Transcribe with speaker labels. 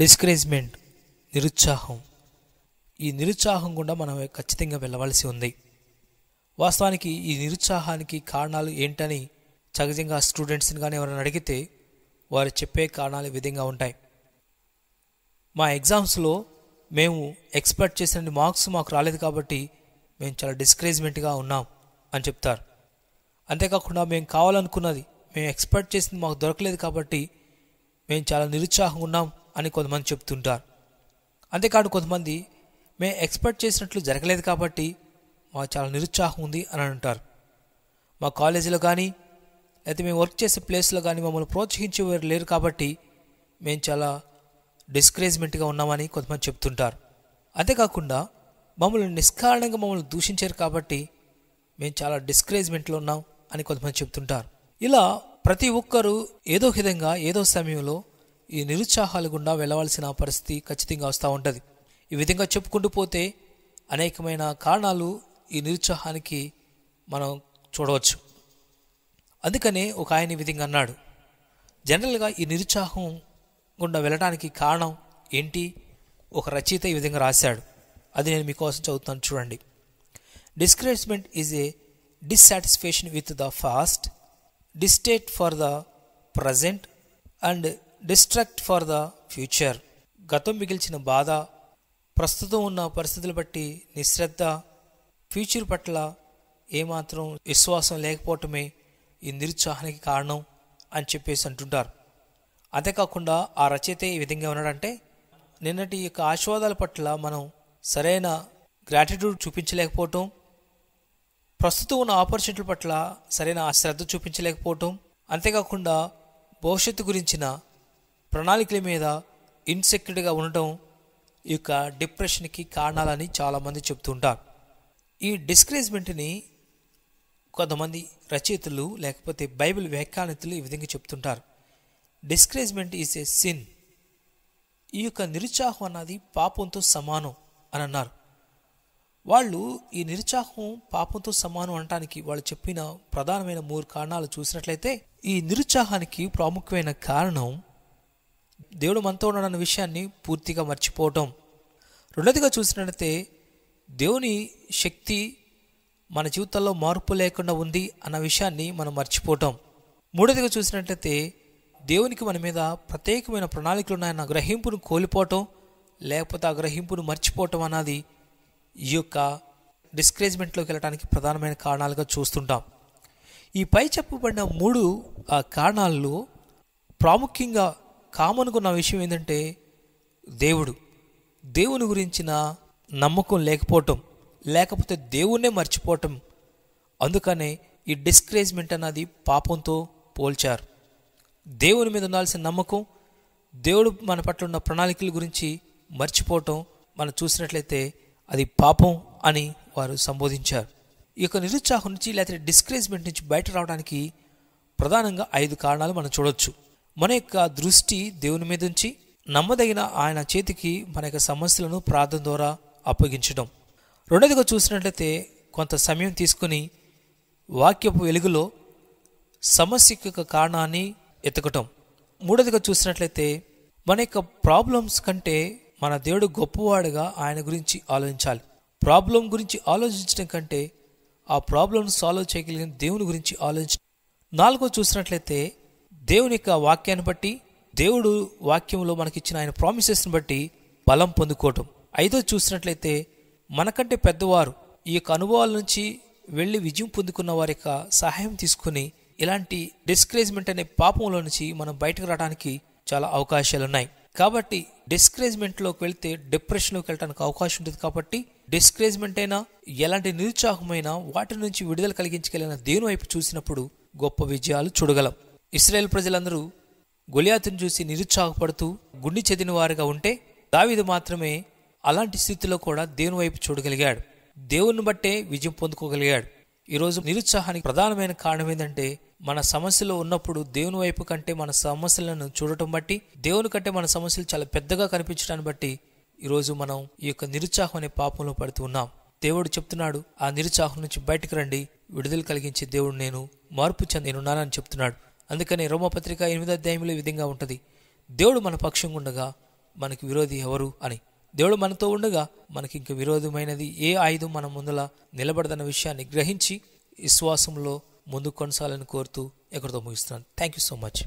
Speaker 1: discouragement నిరుత్సాహం ఈ నిరుత్సాహం గుండా మనం ఖచ్చితంగా వెళ్ళవలసి ఉంది వాస్తవానికి ఈ నిరుత్సాహానికి కారణాలు ఏంటని సహజంగా స్టూడెంట్స్ని కానీ ఎవరైనా అడిగితే వారు చెప్పే కారణాలు ఈ విధంగా ఉంటాయి మా ఎగ్జామ్స్లో మేము ఎక్స్పెక్ట్ చేసిన మార్క్స్ మాకు రాలేదు కాబట్టి మేము చాలా డిస్కరేజ్మెంట్గా ఉన్నాం అని చెప్తారు అంతేకాకుండా మేము కావాలనుకున్నది మేము ఎక్స్పెక్ట్ చేసింది మాకు దొరకలేదు కాబట్టి మేము చాలా నిరుత్సాహంగా ఉన్నాం అని కొంతమంది చెప్తుంటారు అంతేకాదు కొంతమంది మేము ఎక్స్పెక్ట్ చేసినట్లు జరగలేదు కాబట్టి మాకు చాలా నిరుత్సాహం ఉంది అని అంటారు మా కాలేజీలో కానీ లేకపోతే మేము వర్క్ చేసే ప్లేస్లో కానీ మమ్మల్ని ప్రోత్సహించేవారు లేరు కాబట్టి మేము చాలా డిస్కరేజ్మెంట్గా ఉన్నామని కొంతమంది చెప్తుంటారు అంతేకాకుండా మమ్మల్ని నిష్కారణంగా మమ్మల్ని దూషించారు కాబట్టి మేము చాలా డిస్కరేజ్మెంట్లో ఉన్నాం అని కొంతమంది చెప్తుంటారు ఇలా ప్రతి ఒక్కరూ ఏదో విధంగా ఏదో సమయంలో ఈ నిరుత్సాహాల గుండా వెళ్ళవలసిన పరిస్థితి ఖచ్చితంగా వస్తూ ఉంటుంది ఈ విధంగా చెప్పుకుంటూ పోతే అనేకమైన కారణాలు ఈ నిరుత్సాహానికి మనం చూడవచ్చు అందుకనే ఒక ఆయన ఈ విధంగా అన్నాడు జనరల్గా ఈ నిరుత్సాహం గుండా వెళ్ళడానికి కారణం ఏంటి ఒక రచయిత ఈ విధంగా రాశాడు అది నేను మీకోసం చదువుతాను చూడండి discouragement is a dissatisfaction with the past distaste for the present and distract for the future గతం మిగిల్చిన బాధ ప్రస్తుతం ఉన్న పరిస్థితులు బట్టి నిశ్రద్ధ ఫ్యూచర్ పట్ల ఏమాత్రం విశ్వాసం లేకపోవటమే ఈ నిరుత్సాహానికి కారణం అని చెప్పేసి అంటుంటారు అంతేకాకుండా ఆ రచయిత ఈ విధంగా ఉన్నాడంటే నిన్నటి యొక్క ఆశీర్వాదాల పట్ల మనం సరైన గ్రాటిట్యూడ్ చూపించలేకపోవటం ప్రస్తుతం ఉన్న ఆపర్చునిటీల పట్ల సరైన శ్రద్ధ చూపించలేకపోవటం అంతేకాకుండా భవిష్యత్తు గురించిన ప్రణాళికల మీద ఇన్సెక్యూర్గా ఉండటం ఈ యొక్క డిప్రెషన్కి కారణాలని చాలామంది చెప్తుంటారు ఈ డిస్కరేజ్మెంట్ని కొంతమంది రచయితలు లేకపోతే బైబిల్ వ్యాఖ్యానితులు ఈ విధంగా చెప్తుంటారు డిస్కరేజ్మెంట్ ఈజ్ ఏ సిన్ ఈ యొక్క నిరుత్సాహం అన్నది పాపంతో సమానం అని అన్నారు వాళ్ళు ఈ నిరుత్సాహం పాపంతో సమానం అనటానికి వాళ్ళు చెప్పిన ప్రధానమైన మూడు కారణాలు చూసినట్లయితే ఈ నిరుత్సాహానికి ప్రాముఖ్యమైన కారణం దేవుడు మనతో ఉన్నాడన్న విషయాన్ని పూర్తిగా మర్చిపోవటం రెండవదిగా చూసినట్లయితే దేవుని శక్తి మన జీవితంలో మార్పు లేకుండా ఉంది అన్న విషయాన్ని మనం మర్చిపోవటం మూడోదిగా చూసినట్లయితే దేవునికి మన మీద ప్రత్యేకమైన ప్రణాళికలు ఉన్నాయన్న గ్రహింపును కోల్పోవటం లేకపోతే ఆ గ్రహింపును మర్చిపోవటం అన్నది ఈ యొక్క డిస్కరేజ్మెంట్లోకి వెళ్ళడానికి ప్రధానమైన కారణాలుగా చూస్తుంటాం ఈ పై చెప్పబడిన మూడు కారణాల్లో ప్రాముఖ్యంగా కామనుకున్న విషయం ఏంటంటే దేవుడు దేవుని గురించిన నమ్మకం లేకపోవటం లేకపోతే దేవుణ్ణే మర్చిపోవటం అందుకనే ఈ డిస్కరేజ్మెంట్ అన్నది పాపంతో పోల్చారు దేవుని మీద ఉండాల్సిన నమ్మకం దేవుడు మన పట్ల ఉన్న ప్రణాళికల గురించి మర్చిపోవటం మనం చూసినట్లయితే అది పాపం అని వారు సంబోధించారు ఈ యొక్క నిరుత్సాహం నుంచి లేకపోతే డిస్కరేజ్మెంట్ నుంచి బయట రావడానికి ప్రధానంగా ఐదు కారణాలు మనం చూడవచ్చు మన యొక్క దృష్టి దేవుని మీద ఉంచి నమ్మదగిన ఆయన చేతికి మన యొక్క సమస్యలను ప్రార్థన ద్వారా అప్పగించడం రెండవదిగా చూసినట్లయితే కొంత సమయం తీసుకుని వాక్యపు వెలుగులో సమస్యకు కారణాన్ని ఎతకటం మూడవదిగా చూసినట్లయితే మన యొక్క ప్రాబ్లమ్స్ కంటే మన దేవుడు గొప్పవాడుగా ఆయన గురించి ఆలోచించాలి ప్రాబ్లం గురించి ఆలోచించడం కంటే ఆ ప్రాబ్లమ్ను సాల్వ్ చేయగలిగిన దేవుని గురించి ఆలోచించ నాలుగో చూసినట్లయితే దేవుని యొక్క వాక్యాన్ని బట్టి దేవుడు వాక్యంలో మనకిచ్చిన ఆయన ప్రామిసెస్ని బట్టి బలం పొందుకోవటం ఐదో చూసినట్లయితే మనకంటే పెద్దవారు ఈ యొక్క అనుభవాల నుంచి వెళ్ళి విజయం పొందుకున్న వారి యొక్క సహాయం తీసుకుని ఇలాంటి డిస్కరేజ్మెంట్ అనే పాపంలో నుంచి మనం బయటకు రావడానికి చాలా అవకాశాలు ఉన్నాయి కాబట్టి డిస్కరేజ్మెంట్లోకి వెళ్తే డిప్రెషన్లోకి వెళ్ళడానికి అవకాశం ఉంటుంది కాబట్టి డిస్కరేజ్మెంట్ అయినా ఎలాంటి నిరుత్సాహమైనా వాటి నుంచి విడుదల కలిగించగలిగిన దేని వైపు చూసినప్పుడు గొప్ప విజయాలు చూడగలం ఇస్రాయేల్ ప్రజలందరూ గొలియాతును చూసి నిరుత్సాహపడుతూ గుండి చెదిన వారిగా ఉంటే దావిదు మాత్రమే అలాంటి స్థితిలో కూడా దేవుని వైపు చూడగలిగాడు దేవుణ్ణి బట్టే విజయం పొందుకోగలిగాడు ఈరోజు నిరుత్సాహానికి ప్రధానమైన కారణం ఏంటంటే మన సమస్యలో ఉన్నప్పుడు దేవుని వైపు కంటే మన సమస్యలను చూడటం బట్టి దేవుని కంటే మన సమస్యలు చాలా పెద్దగా కనిపించడాన్ని బట్టి ఈరోజు మనం ఈ యొక్క నిరుత్సాహం అనే పాపంలో పడుతూ ఉన్నాం దేవుడు చెప్తున్నాడు ఆ నిరుత్సాహం నుంచి బయటకు రండి విడుదల కలిగించే దేవుడు నేను మార్పు చెంది నేనున్నానని చెప్తున్నాడు అందుకని రోమపత్రిక ఎనిమిదో అధ్యాయంలో ఈ విధంగా ఉంటుంది దేవుడు మన పక్షం ఉండగా మనకి విరోధి ఎవరు అని దేవుడు మనతో ఉండగా మనకి ఇంక విరోధమైనది ఏ ఆయుధం మన ముందల నిలబడదన్న విషయాన్ని గ్రహించి విశ్వాసంలో ముందు కొనసాగాలని కోరుతూ ఎక్కడితో ముగిస్తున్నాను థ్యాంక్ యూ సో మచ్